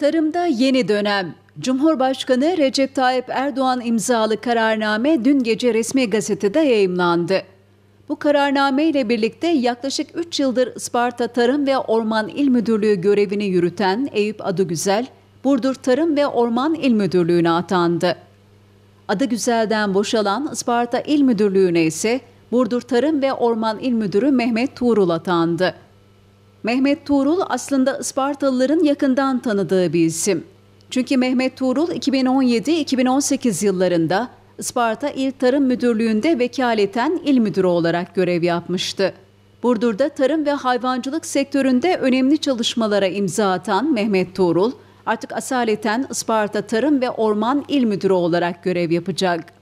Tarımda yeni dönem. Cumhurbaşkanı Recep Tayyip Erdoğan imzalı kararname dün gece resmi gazetede yayımlandı. Bu kararname ile birlikte yaklaşık 3 yıldır Isparta Tarım ve Orman İl Müdürlüğü görevini yürüten Eyüp Adıgüzel, Burdur Tarım ve Orman İl Müdürlüğü'ne atandı. Adıgüzel'den boşalan Isparta İl Müdürlüğü'ne ise Burdur Tarım ve Orman İl Müdürü Mehmet Tuğrul atandı. Mehmet Tuğrul aslında Ispartalıların yakından tanıdığı bir isim. Çünkü Mehmet Tuğrul 2017-2018 yıllarında Isparta İl Tarım Müdürlüğü'nde vekaleten il müdürü olarak görev yapmıştı. Burdur'da tarım ve hayvancılık sektöründe önemli çalışmalara imza atan Mehmet Tuğrul, artık asaleten Isparta Tarım ve Orman İl Müdürü olarak görev yapacak.